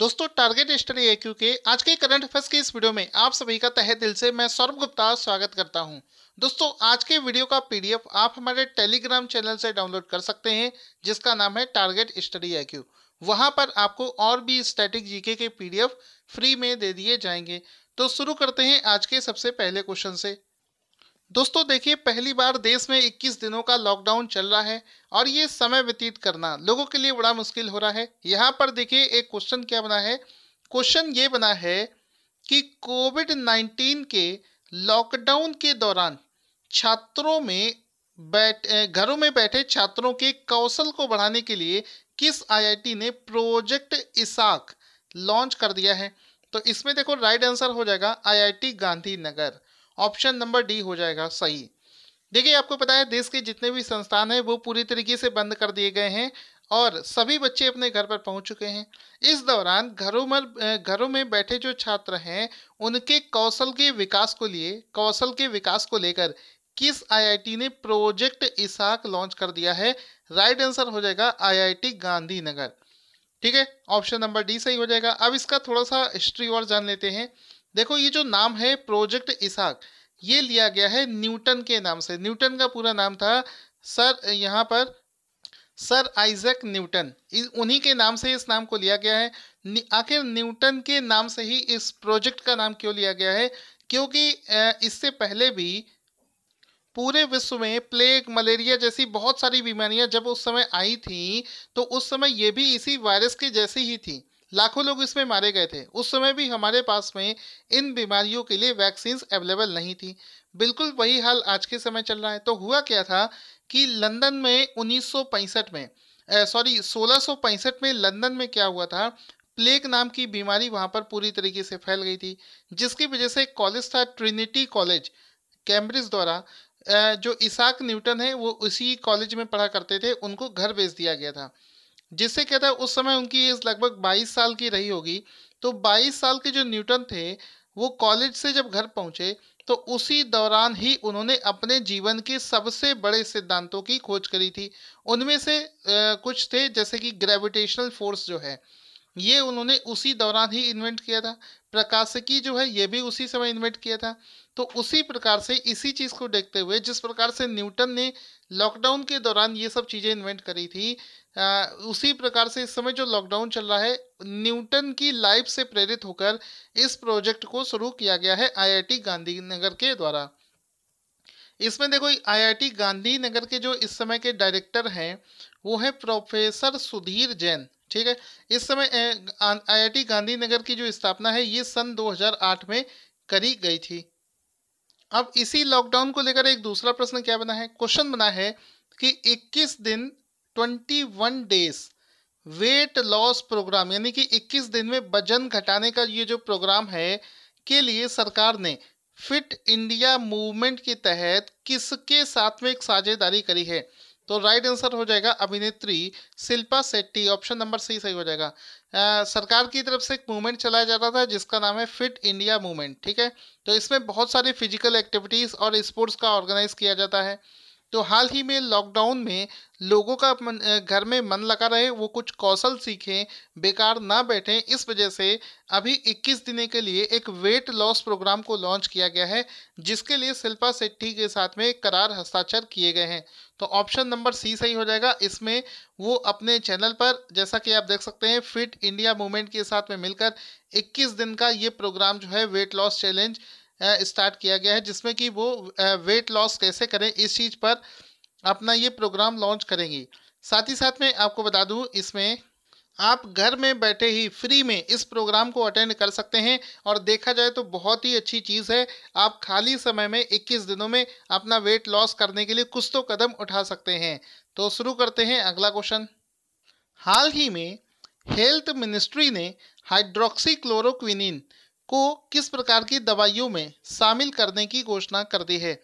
दोस्तों target study acute के आज के करंट अफेयर्स की इस वीडियो में आप सभी का तहे दिल से मैं सौरभ गुप्ता स्वागत करता हूं। दोस्तों आज के वीडियो का पीडीएफ आप हमारे टेलीग्राम चैनल से डाउनलोड कर सकते हैं जिसका नाम है टारगेट स्टडी क्यू वहाँ पर आपको और भी स्टैटिक जीके के पीडीएफ फ्री में दे दिए जाएंगे तो शुरू करते हैं आज के सबसे पहले क्वेश्चन से दोस्तों देखिए पहली बार देश में 21 दिनों का लॉकडाउन चल रहा है और ये समय व्यतीत करना लोगों के लिए बड़ा मुश्किल हो रहा है यहाँ पर देखिए एक क्वेश्चन क्या बना है क्वेश्चन ये बना है कि कोविड 19 के लॉकडाउन के दौरान छात्रों में बैठ घरों में बैठे छात्रों के कौशल को बढ़ाने के लिए किस आई ने प्रोजेक्ट इसाक लॉन्च कर दिया है तो इसमें देखो राइट आंसर हो जाएगा आई गांधीनगर ऑप्शन नंबर डी हो जाएगा सही देखिए आपको पता है देश के जितने भी संस्थान हैं वो पूरी तरीके से बंद कर दिए गए हैं और सभी बच्चे अपने घर पर पहुंच चुके हैं इस दौरान घरों में घरों में बैठे जो छात्र हैं उनके कौशल के विकास को लिए कौशल के विकास को लेकर किस आईआईटी ने प्रोजेक्ट इसाक लॉन्च कर दिया है राइट आंसर हो जाएगा आईआईटी गांधीनगर ठीक है ऑप्शन नंबर डी सही हो जाएगा अब इसका थोड़ा सा हिस्ट्री और जान लेते हैं देखो ये जो नाम है प्रोजेक्ट इसाक ये लिया गया है न्यूटन के नाम से न्यूटन का पूरा नाम था सर यहाँ पर सर आइजक न्यूटन उन्हीं के नाम से इस नाम को लिया गया है आखिर न्यूटन के नाम से ही इस प्रोजेक्ट का नाम क्यों लिया गया है क्योंकि इससे पहले भी पूरे विश्व में प्लेग मलेरिया जैसी बहुत सारी बीमारियां जब उस समय आई थी तो उस समय ये भी इसी वायरस के जैसी ही थी लाखों लोग इसमें मारे गए थे उस समय भी हमारे पास में इन बीमारियों के लिए वैक्सीन्स अवेलेबल नहीं थी बिल्कुल वही हाल आज के समय चल रहा है तो हुआ क्या था कि लंदन में उन्नीस में सॉरी 1665 में लंदन में क्या हुआ था प्लेग नाम की बीमारी वहाँ पर पूरी तरीके से फैल गई थी जिसकी वजह से एक कॉलेज था ट्रिनिटी कॉलेज कैम्ब्रिज द्वारा जो इसाक न्यूटन है वो उसी कॉलेज में पढ़ा करते थे उनको घर भेज दिया गया था जिससे कहता है उस समय उनकी एज लगभग 22 साल की रही होगी तो 22 साल के जो न्यूटन थे वो कॉलेज से जब घर पहुंचे तो उसी दौरान ही उन्होंने अपने जीवन के सबसे बड़े सिद्धांतों की खोज करी थी उनमें से आ, कुछ थे जैसे कि ग्रेविटेशनल फोर्स जो है ये उन्होंने उसी दौरान ही इन्वेंट किया था प्रकाशिकी जो है ये भी उसी समय इन्वेंट किया था तो उसी प्रकार से इसी चीज़ को देखते हुए जिस प्रकार से न्यूटन ने लॉकडाउन के दौरान ये सब चीज़ें इन्वेंट करी थी आ, उसी प्रकार से इस समय जो लॉकडाउन चल रहा है न्यूटन की लाइफ से प्रेरित होकर इस प्रोजेक्ट को शुरू किया गया है आईआईटी गांधीनगर के द्वारा इसमें देखो आईआईटी गांधीनगर के जो इस समय के डायरेक्टर हैं वो है प्रोफेसर सुधीर जैन ठीक है इस समय आईआईटी गांधीनगर की जो स्थापना है ये सन 2008 में करी गई थी अब इसी लॉकडाउन को लेकर एक दूसरा प्रश्न क्या बना है क्वेश्चन बना है कि 21 दिन 21 डेज वेट लॉस प्रोग्राम यानी कि 21 दिन में वजन घटाने का ये जो प्रोग्राम है के लिए सरकार ने फिट इंडिया मूवमेंट के तहत किसके साथ में एक साझेदारी करी है तो राइट आंसर हो जाएगा अभिनेत्री Shilpa Shetty option number C सही हो जाएगा आ, सरकार की तरफ से एक मूवमेंट चलाया जा रहा था जिसका नाम है फिट इंडिया मूवमेंट ठीक है तो इसमें बहुत सारी फिजिकल एक्टिविटीज़ और स्पोर्ट्स का ऑर्गेनाइज किया जाता है तो हाल ही में लॉकडाउन में लोगों का घर में मन लगा रहे वो कुछ कौशल सीखें बेकार ना बैठें इस वजह से अभी 21 दिन के लिए एक वेट लॉस प्रोग्राम को लॉन्च किया गया है जिसके लिए शिल्पा सेट्टी के साथ में करार हस्ताक्षर किए गए हैं तो ऑप्शन नंबर सी सही हो जाएगा इसमें वो अपने चैनल पर जैसा कि आप देख सकते हैं फिट इंडिया मूवमेंट के साथ में मिलकर इक्कीस दिन का ये प्रोग्राम जो है वेट लॉस चैलेंज स्टार्ट किया गया है जिसमें कि वो वेट लॉस कैसे करें इस चीज़ पर अपना ये प्रोग्राम लॉन्च करेंगी साथ ही साथ में आपको बता दूँ इसमें आप घर में बैठे ही फ्री में इस प्रोग्राम को अटेंड कर सकते हैं और देखा जाए तो बहुत ही अच्छी चीज़ है आप खाली समय में 21 दिनों में अपना वेट लॉस करने के लिए कुछ तो कदम उठा सकते हैं तो शुरू करते हैं अगला क्वेश्चन हाल ही में हेल्थ मिनिस्ट्री ने हाइड्रोक्सी क्लोरोक्विन को किस प्रकार की दवाइयों में शामिल करने की घोषणा कर दी है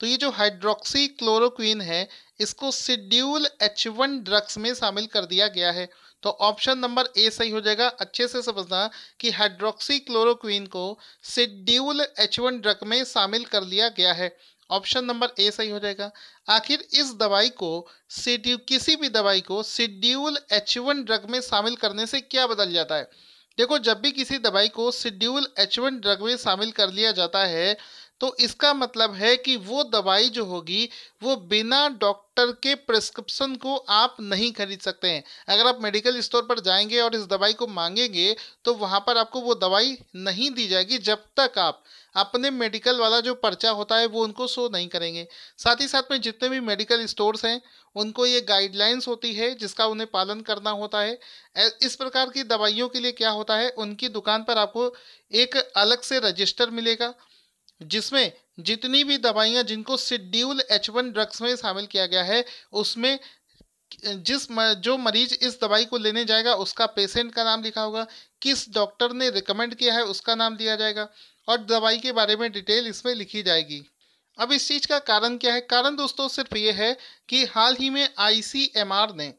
तो ये जो हाइड्रोक्सी क्लोरोक्वीन है इसको शेड्यूल एच वन ड्रग्स में शामिल कर दिया गया है तो ऑप्शन नंबर ए सही हो जाएगा अच्छे से समझना कि हाइड्रोक्सी क्लोरोक्वीन को शेड्यूल एच वन ड्रग में शामिल कर लिया गया है ऑप्शन नंबर ए सही हो जाएगा आखिर इस दवाई को किसी भी दवाई को शेड्यूल एच वन ड्रग में शामिल करने से क्या बदल जाता है देखो जब भी किसी दवाई को शेड्यूल एच वन ड्रग में शामिल कर लिया जाता है तो इसका मतलब है कि वो दवाई जो होगी वो बिना डॉक्टर के प्रिस्क्रिप्शन को आप नहीं खरीद सकते हैं अगर आप मेडिकल स्टोर पर जाएंगे और इस दवाई को मांगेंगे तो वहाँ पर आपको वो दवाई नहीं दी जाएगी जब तक आप अपने मेडिकल वाला जो पर्चा होता है वो उनको शो नहीं करेंगे साथ ही साथ में जितने भी मेडिकल स्टोर्स हैं उनको ये गाइडलाइंस होती है जिसका उन्हें पालन करना होता है इस प्रकार की दवाइयों के लिए क्या होता है उनकी दुकान पर आपको एक अलग से रजिस्टर मिलेगा जिसमें जितनी भी दवाइयाँ जिनको शिड्यूल एच वन ड्रग्स में शामिल किया गया है उसमें जिस जो मरीज इस दवाई को लेने जाएगा उसका पेशेंट का नाम लिखा होगा किस डॉक्टर ने रिकमेंड किया है उसका नाम दिया जाएगा और दवाई के बारे में डिटेल इसमें लिखी जाएगी अब इस चीज़ का कारण क्या है कारण दोस्तों सिर्फ ये है कि हाल ही में आईसीएमआर ने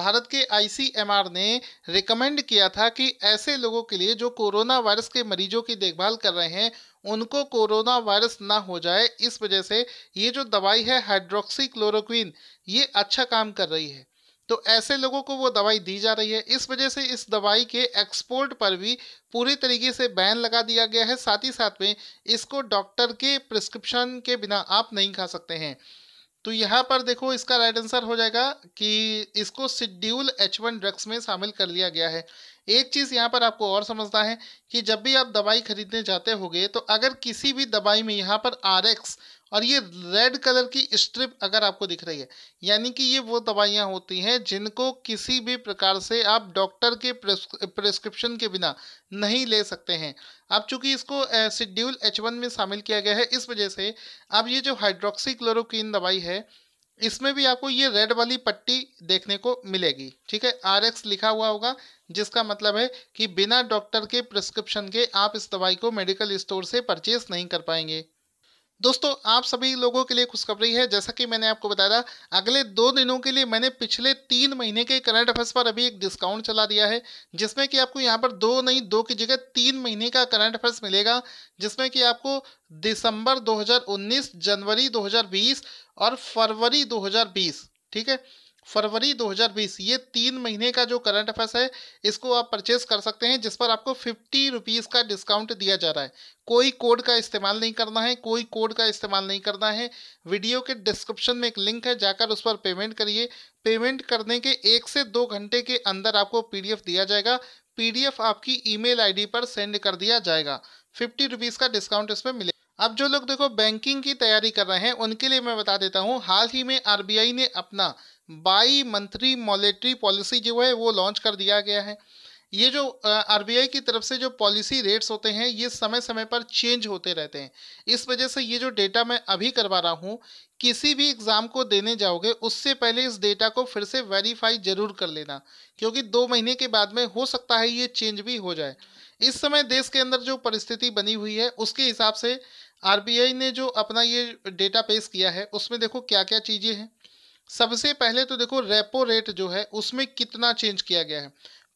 भारत के आईसीएमआर ने रिकमेंड किया था कि ऐसे लोगों के लिए जो कोरोना वायरस के मरीजों की देखभाल कर रहे हैं उनको कोरोना वायरस ना हो जाए इस वजह से ये जो दवाई है हाइड्रोक्सी क्लोरोक्विन ये अच्छा काम कर रही है तो ऐसे लोगों को वो दवाई दी जा रही है इस वजह से इस दवाई के एक्सपोर्ट पर भी पूरी तरीके से बैन लगा दिया गया है साथ ही साथ में इसको डॉक्टर के प्रिस्क्रिप्शन के बिना आप नहीं खा सकते हैं तो यहाँ पर देखो इसका राइट आंसर हो जाएगा कि इसको शिड्यूल एच वन ड्रग्स में शामिल कर लिया गया है एक चीज़ यहाँ पर आपको और समझना है कि जब भी आप दवाई खरीदने जाते होगे तो अगर किसी भी दवाई में यहाँ पर आर एक्स और ये रेड कलर की स्ट्रिप अगर आपको दिख रही है यानी कि ये वो दवाइयाँ होती हैं जिनको किसी भी प्रकार से आप डॉक्टर के प्रिस्क्रिप्शन के बिना नहीं ले सकते हैं अब चूंकि इसको शेड्यूल एच वन में शामिल किया गया है इस वजह से अब ये जो हाइड्रोक्सी क्लोरोक्वीन दवाई है इसमें भी आपको ये रेड वाली पट्टी देखने को मिलेगी ठीक है आर एक्स लिखा हुआ होगा जिसका मतलब है कि बिना डॉक्टर के प्रिस्क्रिप्शन के आप इस दवाई को मेडिकल स्टोर से परचेस नहीं कर पाएंगे दोस्तों आप सभी लोगों के लिए खुशखबरी है जैसा कि मैंने आपको बताया था अगले दो दिनों के लिए मैंने पिछले तीन महीने के करंट अफेयर्स पर अभी एक डिस्काउंट चला दिया है जिसमें कि आपको यहाँ पर दो नहीं दो की जगह तीन महीने का करंट अफेयर्स मिलेगा जिसमें कि आपको दिसंबर 2019 जनवरी 2020 और फरवरी 2020 ठीक है फरवरी 2020 ये तीन महीने का जो करंट अफेयर्स है इसको आप परचेज कर सकते हैं जिस पर आपको फिफ्टी रुपीज़ का डिस्काउंट दिया जा रहा है कोई कोड का इस्तेमाल नहीं करना है कोई कोड का इस्तेमाल नहीं करना है वीडियो के डिस्क्रिप्शन में एक लिंक है जाकर उस पर पेमेंट करिए पेमेंट करने के एक से दो घंटे के अंदर आपको पी दिया जाएगा पी आपकी ई मेल पर सेंड कर दिया जाएगा फिफ्टी रुपीज़ का डिस्काउंट इसमें मिलेगा अब जो लोग देखो बैंकिंग की तैयारी कर रहे हैं उनके लिए मैं बता देता हूँ हाल ही में आरबीआई ने अपना बाई मंथली मॉनेटरी पॉलिसी जो है वो लॉन्च कर दिया गया है ये जो आरबीआई की तरफ से जो पॉलिसी रेट्स होते हैं ये समय समय पर चेंज होते रहते हैं इस वजह से ये जो डेटा मैं अभी करवा रहा हूँ किसी भी एग्ज़ाम को देने जाओगे उससे पहले इस डेटा को फिर से वेरीफाई जरूर कर लेना क्योंकि दो महीने के बाद में हो सकता है ये चेंज भी हो जाए इस समय देश के अंदर जो परिस्थिति बनी हुई है उसके हिसाब से आर ने जो अपना ये डेटा पेश किया है उसमें देखो क्या क्या चीज़ें हैं सबसे पहले तो देखो रेपो रेट जो है उसमें कितना चेंज किया गया है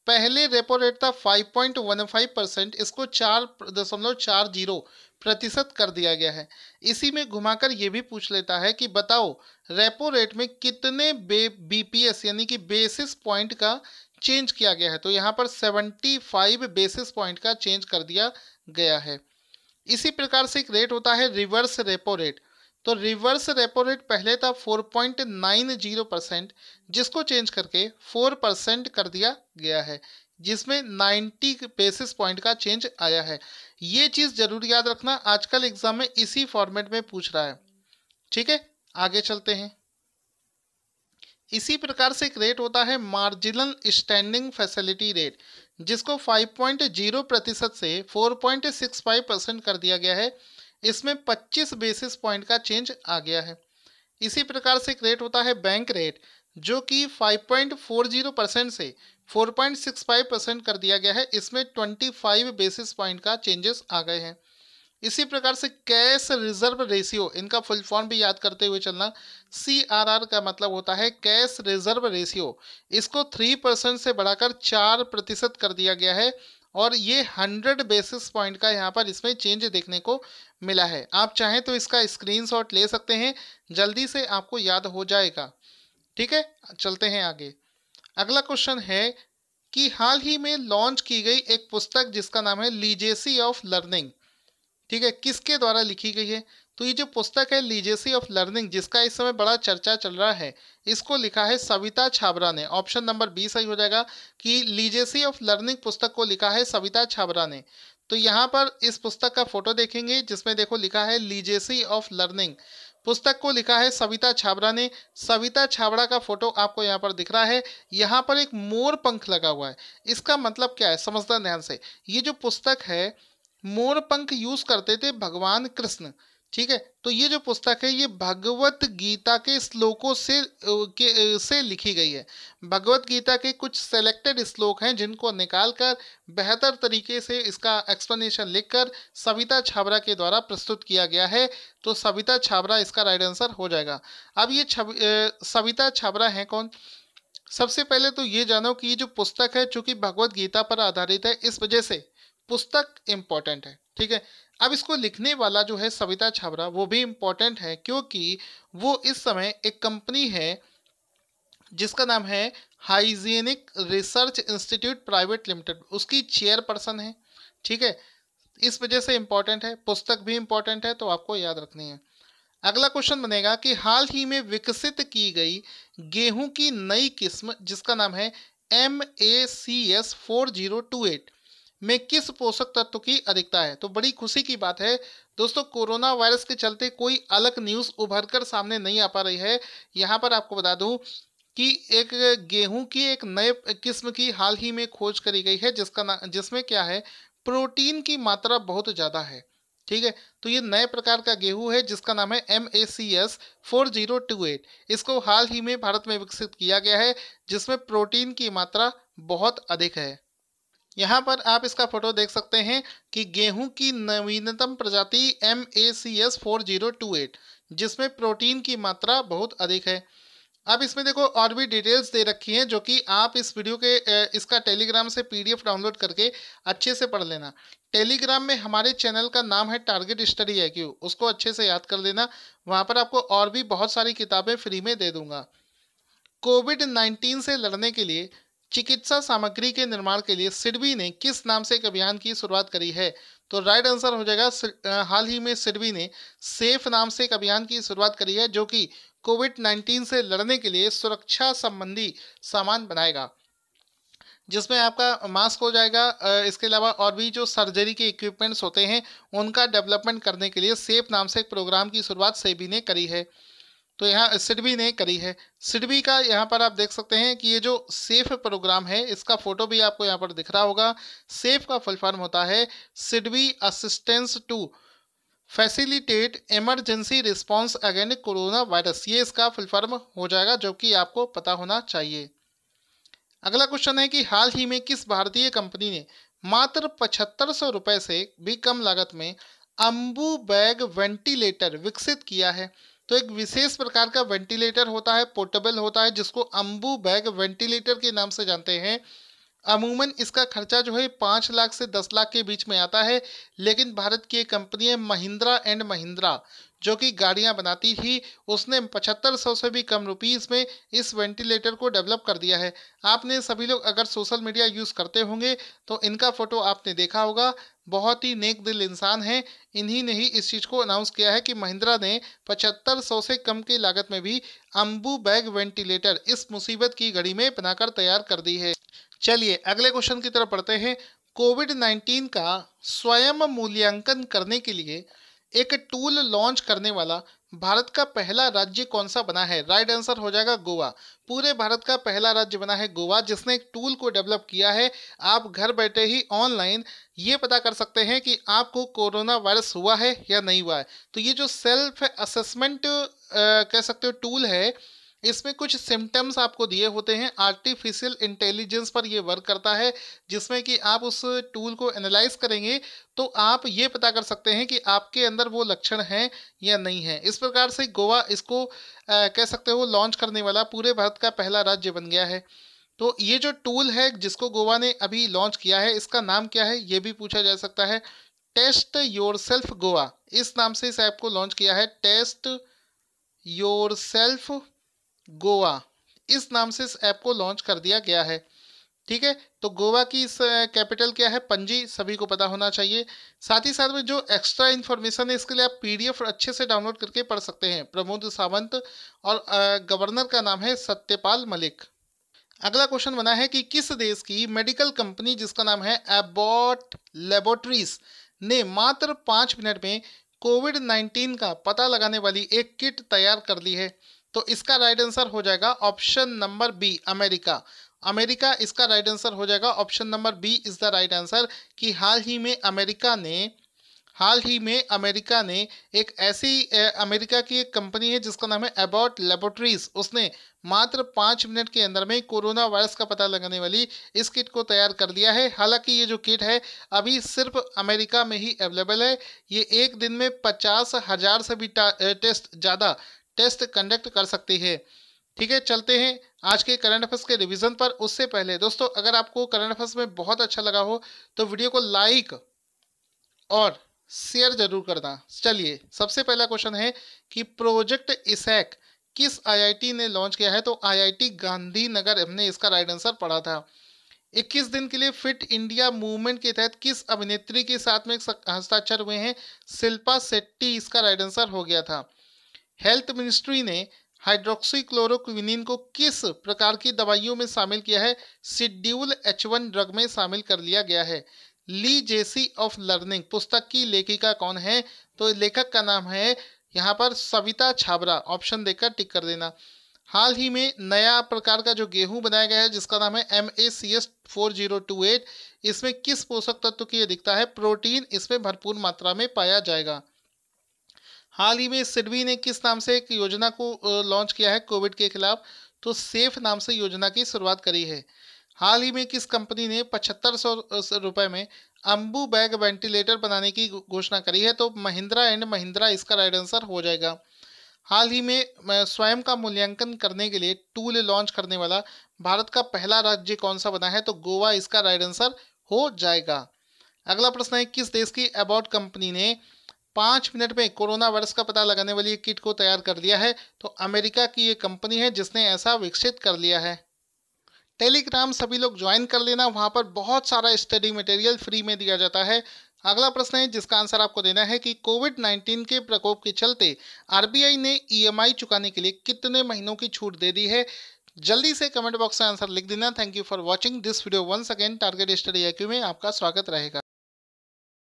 पहले रेपो रेट था 5.15 परसेंट इसको चार दशमलव चार जीरो प्रतिशत कर दिया गया है इसी में घुमाकर ये भी पूछ लेता है कि बताओ रेपो रेट में कितने बे बीपीएस यानी कि बेसिस पॉइंट का चेंज किया गया है तो यहाँ पर 75 बेसिस पॉइंट का चेंज कर दिया गया है इसी प्रकार से एक रेट होता है रिवर्स रेपो रेट तो रिवर्स रेपो रेट पहले था 4.90 परसेंट जिसको चेंज करके 4 परसेंट कर दिया गया है जिसमें 90 बेसिस पॉइंट का चेंज आया है ये चीज़ जरूर याद रखना आजकल एग्जाम में इसी फॉर्मेट में पूछ रहा है ठीक है आगे चलते हैं इसी प्रकार से एक रेट होता है मार्जिनल स्टैंडिंग फैसिलिटी रेट जिसको 5.0 प्रतिशत से 4.65 परसेंट कर दिया गया है इसमें 25 बेसिस पॉइंट का चेंज आ गया है इसी प्रकार से एक रेट होता है बैंक रेट जो कि 5.40 परसेंट से 4.65 परसेंट कर दिया गया है इसमें 25 बेसिस पॉइंट का चेंजेस आ गए हैं इसी प्रकार से कैश रिजर्व रेशियो इनका फुल फॉर्म भी याद करते हुए चलना सी आर आर का मतलब होता है कैश रिजर्व रेशियो इसको थ्री परसेंट से बढ़ाकर चार प्रतिशत कर दिया गया है और ये हंड्रेड बेसिस पॉइंट का यहाँ पर इसमें चेंज देखने को मिला है आप चाहें तो इसका स्क्रीनशॉट ले सकते हैं जल्दी से आपको याद हो जाएगा ठीक है चलते हैं आगे अगला क्वेश्चन है कि हाल ही में लॉन्च की गई एक पुस्तक जिसका नाम है लीजेसी ऑफ लर्निंग ठीक है किसके द्वारा लिखी गई है तो ये जो पुस्तक है लीजेसी ऑफ लर्निंग जिसका इस समय बड़ा चर्चा चल रहा है इसको लिखा है सविता छाबरा ने ऑप्शन नंबर बी सही हो जाएगा कि लीजेसी ऑफ लर्निंग पुस्तक को लिखा है सविता छाबरा ने तो यहाँ पर इस पुस्तक का फोटो देखेंगे जिसमें देखो लिखा है लीजेसी ऑफ लर्निंग पुस्तक को लिखा है सविता छाबरा ने सविता छाबरा का फोटो आपको यहाँ पर दिख रहा है यहाँ पर एक मोर पंख लगा हुआ है इसका मतलब क्या है समझदार ध्यान से ये जो पुस्तक है मोर पंख यूज करते थे भगवान कृष्ण ठीक है तो ये जो पुस्तक है ये भगवत गीता के श्लोकों से के, से लिखी गई है भगवत गीता के कुछ सेलेक्टेड श्लोक हैं जिनको निकाल कर बेहतर तरीके से इसका एक्सप्लेनेशन लिखकर सविता छाबरा के द्वारा प्रस्तुत किया गया है तो सविता छाबरा इसका राइट आंसर हो जाएगा अब ये छब, सविता छाबरा है कौन सबसे पहले तो ये जानो कि ये जो पुस्तक है चूंकि भगवत गीता पर आधारित है इस वजह से पुस्तक इम्पॉर्टेंट है ठीक है अब इसको लिखने वाला जो है सविता छाबरा वो भी इम्पॉर्टेंट है क्योंकि वो इस समय एक कंपनी है जिसका नाम है hygienic research institute private limited उसकी चेयरपर्सन है ठीक है इस वजह से इम्पॉर्टेंट है पुस्तक भी इम्पॉर्टेंट है तो आपको याद रखनी है अगला क्वेश्चन बनेगा कि हाल ही में विकसित की गई गेहूं की नई किस्म जिसका नाम है M A C S four zero two eight में किस पोषक तत्व की अधिकता है तो बड़ी खुशी की बात है दोस्तों कोरोना वायरस के चलते कोई अलग न्यूज़ उभर कर सामने नहीं आ पा रही है यहाँ पर आपको बता दूँ कि एक गेहूं की एक नए किस्म की हाल ही में खोज करी गई है जिसका ना जिसमें क्या है प्रोटीन की मात्रा बहुत ज़्यादा है ठीक है तो ये नए प्रकार का गेहूं है जिसका नाम है M A C S four zero two eight इसको हाल ही में भारत में विकसित किया गया है जिसमें प्रोटीन की मात्रा बहुत अधिक है यहाँ पर आप इसका फोटो देख सकते हैं कि गेहूं की नवीनतम प्रजाति M A C S four zero two eight जिसमें प्रोटीन की मात्रा बहुत अधिक है अब इसमें देखो और भी डिटेल्स दे रखी हैं जो कि आप इस वीडियो के इसका टेलीग्राम से पीडीएफ डाउनलोड करके अच्छे से पढ़ लेना टेलीग्राम में हमारे चैनल का नाम है टारगेट स्टडी आई उसको अच्छे से याद कर लेना वहाँ पर आपको और भी बहुत सारी किताबें फ्री में दे दूँगा कोविड नाइन्टीन से लड़ने के लिए चिकित्सा सामग्री के निर्माण के लिए सिडवी ने किस नाम से एक अभियान की शुरुआत करी है तो राइट आंसर हो जाएगा हाल ही में सिडवी ने सेफ नाम से एक अभियान की शुरुआत करी है जो कि कोविड 19 से लड़ने के लिए सुरक्षा संबंधी सामान बनाएगा जिसमें आपका मास्क हो जाएगा इसके अलावा और भी जो सर्जरी के इक्विपमेंट्स होते हैं उनका डेवलपमेंट करने के लिए सेफ नाम से एक प्रोग्राम की शुरुआत सेबी ने करी है तो यहाँ सिडबी ने करी है सिडबी का यहाँ पर आप देख सकते हैं कि ये जो सेफ प्रोग्राम है इसका फोटो भी आपको यहाँ पर दिख रहा होगा सेफ का फुल फॉर्म होता है SIDBI assistance to facilitate emergency response again corona virus ये इसका फुल फॉर्म हो जाएगा जो कि आपको पता होना चाहिए अगला क्वेश्चन है कि हाल ही में किस भारतीय कंपनी ने मात्र पचहत्तर सौ रुपये से भी कम लागत में अम्बू बैग वेंटिलेटर विकसित किया है तो एक विशेष प्रकार का वेंटिलेटर होता है पोर्टेबल होता है जिसको अम्बू बैग वेंटिलेटर के नाम से जानते हैं अमूमन इसका खर्चा जो है पाँच लाख से दस लाख के बीच में आता है लेकिन भारत की एक कंपनी है महिंद्रा एंड महिंद्रा जो कि गाड़ियां बनाती थी उसने पचहत्तर सौ से भी कम रुपीस में इस वेंटिलेटर को डेवलप कर दिया है आपने सभी लोग अगर सोशल मीडिया यूज़ करते होंगे तो इनका फ़ोटो आपने देखा होगा बहुत ही नेक दिल इंसान हैं इन्हीं ने ही इस चीज़ को अनाउंस किया है कि महिंद्रा ने पचहत्तर सौ से कम की लागत में भी अम्बू बैग वेंटिलेटर इस मुसीबत की घड़ी में बनाकर तैयार कर दी है चलिए अगले क्वेश्चन की तरफ पढ़ते हैं कोविड 19 का स्वयं मूल्यांकन करने के लिए एक टूल लॉन्च करने वाला भारत का पहला राज्य कौन सा बना है राइट आंसर हो जाएगा गोवा पूरे भारत का पहला राज्य बना है गोवा जिसने एक टूल को डेवलप किया है आप घर बैठे ही ऑनलाइन ये पता कर सकते हैं कि आपको कोरोना वायरस हुआ है या नहीं हुआ है तो ये जो सेल्फ असेसमेंट कह सकते हो टूल है इसमें कुछ सिम्टम्स आपको दिए होते हैं आर्टिफिशियल इंटेलिजेंस पर ये वर्क करता है जिसमें कि आप उस टूल को एनालाइज करेंगे तो आप ये पता कर सकते हैं कि आपके अंदर वो लक्षण हैं या नहीं है इस प्रकार से गोवा इसको आ, कह सकते हो लॉन्च करने वाला पूरे भारत का पहला राज्य बन गया है तो ये जो टूल है जिसको गोवा ने अभी लॉन्च किया है इसका नाम क्या है ये भी पूछा जा सकता है टेस्ट योर सेल्फ गोवा इस नाम से इस ऐप को लॉन्च किया है टेस्ट योर सेल्फ गोवा इस नाम से इस ऐप को लॉन्च कर दिया गया है ठीक है तो गोवा की इस कैपिटल क्या है पंजी सभी को पता होना चाहिए साथ ही साथ में जो एक्स्ट्रा इन्फॉर्मेशन है इसके लिए आप पीडीएफ अच्छे से डाउनलोड करके पढ़ सकते हैं प्रमोद सावंत और गवर्नर का नाम है सत्यपाल मलिक अगला क्वेश्चन बना है कि किस देश की मेडिकल कंपनी जिसका नाम है एबॉट लेबोरेटरीज ने मात्र पाँच मिनट में कोविड नाइन्टीन का पता लगाने वाली एक किट तैयार कर ली है तो इसका राइट आंसर हो जाएगा option number B America America इसका राइट आंसर हो जाएगा option number B is the right answer कि हाल ही में अमेरिका ने हाल ही में अमेरिका ने एक ऐसी अमेरिका की एक कंपनी है जिसका नाम है एबॉट लेबोरेटरीज उसने मात्र पाँच मिनट के अंदर में कोरोना वायरस का पता लगाने वाली इस किट को तैयार कर लिया है हालांकि ये जो किट है अभी सिर्फ अमेरिका में ही अवेलेबल है ये एक दिन में पचास हज़ार से भी टेस्ट ज़्यादा टेस्ट कंडक्ट कर सकती है ठीक है चलते हैं आज के करंट अफेयर्स के रिवीजन पर उससे पहले दोस्तों अगर आपको करंट अफेयर्स में बहुत अच्छा लगा हो तो वीडियो को लाइक और शेयर जरूर करना चलिए सबसे पहला क्वेश्चन है कि प्रोजेक्ट इसैक किस आईआईटी ने लॉन्च किया है तो आईआईटी गांधीनगर हमने इसका राइट आंसर पढ़ा था 21 दिन के लिए फिट इंडिया मूवमेंट के तहत किस अभिनेत्री के साथ में हस्ताक्षर हुए हैं शिल्पा शेट्टी इसका राइट आंसर हो गया था हेल्थ मिनिस्ट्री ने हाइड्रोक्सीक्लोरोक्विनिन को किस प्रकार की दवाइयों में शामिल किया है सिड्यूल एच वन ड्रग में शामिल कर लिया गया है ली जेसी ऑफ लर्निंग पुस्तक की लेखिका कौन है तो लेखक का नाम है यहाँ पर सविता छाबरा ऑप्शन देकर टिक कर देना हाल ही में नया प्रकार का जो गेहूं बनाया गया है जिसका नाम है M A C S four zero two eight इसमें किस पोषक तत्व की अधिकता है प्रोटीन इसमें भरपूर मात्रा में पाया जाएगा हाल ही में सिडवी ने किस नाम से एक योजना को लॉन्च किया है कोविड के खिलाफ तो सेफ नाम से योजना की शुरुआत करी है हाल ही में किस कंपनी ने पचहत्तर सौ रुपये में अम्बू बैग वेंटिलेटर बनाने की घोषणा करी है तो महिंद्रा एंड महिंद्रा इसका राइट आंसर हो जाएगा हाल ही में स्वयं का मूल्यांकन करने के लिए टूल लॉन्च करने वाला भारत का पहला राज्य कौन सा बना है तो गोवा इसका राइट आंसर हो जाएगा अगला प्रश्न है किस देश की अबाउट कंपनी ने पाँच मिनट में कोरोना वायरस का पता लगाने वाली किट को तैयार कर लिया है तो अमेरिका की ये कंपनी है जिसने ऐसा विकसित कर लिया है टेलीग्राम सभी लोग ज्वाइन कर लेना वहाँ पर बहुत सारा स्टडी मटेरियल फ्री में दिया जाता है अगला प्रश्न है जिसका आंसर आपको देना है कि कोविड 19 के प्रकोप के चलते आरबीआई ने ईएमआई e चुकाने के लिए कितने महीनों की छूट दे दी है जल्दी से कमेंट बॉक्स में आंसर लिख देना thank you for watching this video one second target study एक्यू में आपका स्वागत रहेगा